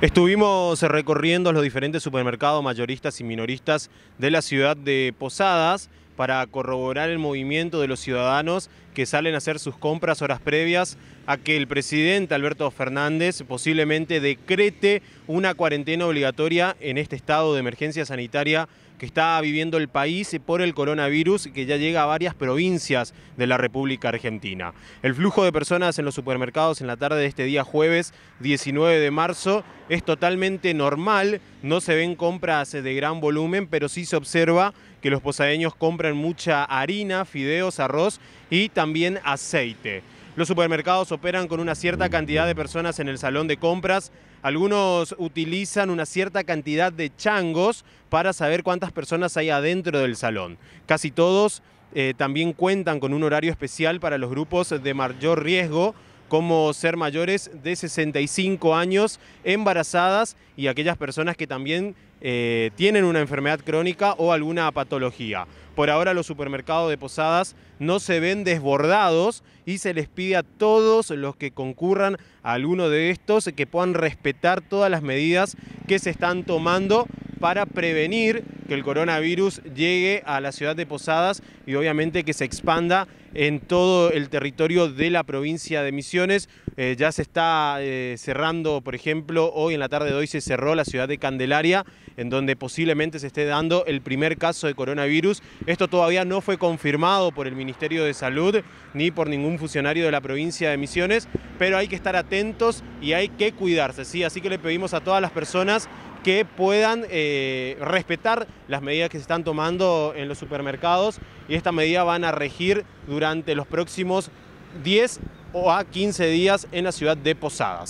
Estuvimos recorriendo los diferentes supermercados mayoristas y minoristas de la ciudad de Posadas para corroborar el movimiento de los ciudadanos que salen a hacer sus compras horas previas a que el presidente Alberto Fernández posiblemente decrete una cuarentena obligatoria en este estado de emergencia sanitaria que está viviendo el país por el coronavirus que ya llega a varias provincias de la República Argentina. El flujo de personas en los supermercados en la tarde de este día jueves 19 de marzo es totalmente normal, no se ven compras de gran volumen, pero sí se observa que los posadeños compran mucha harina, fideos, arroz y también también aceite. Los supermercados operan con una cierta cantidad de personas en el salón de compras. Algunos utilizan una cierta cantidad de changos para saber cuántas personas hay adentro del salón. Casi todos eh, también cuentan con un horario especial para los grupos de mayor riesgo como ser mayores de 65 años, embarazadas y aquellas personas que también eh, tienen una enfermedad crónica o alguna patología. Por ahora los supermercados de Posadas no se ven desbordados y se les pide a todos los que concurran a alguno de estos que puedan respetar todas las medidas que se están tomando para prevenir que el coronavirus llegue a la ciudad de Posadas y obviamente que se expanda en todo el territorio de la provincia de Misiones. Eh, ya se está eh, cerrando, por ejemplo, hoy en la tarde de hoy se cerró la ciudad de Candelaria, en donde posiblemente se esté dando el primer caso de coronavirus. Esto todavía no fue confirmado por el Ministerio de Salud ni por ningún funcionario de la provincia de Misiones, pero hay que estar atentos y hay que cuidarse, ¿sí? Así que le pedimos a todas las personas que puedan eh, respetar las medidas que se están tomando en los supermercados y esta medida van a regir durante los próximos 10 o a 15 días en la ciudad de Posadas.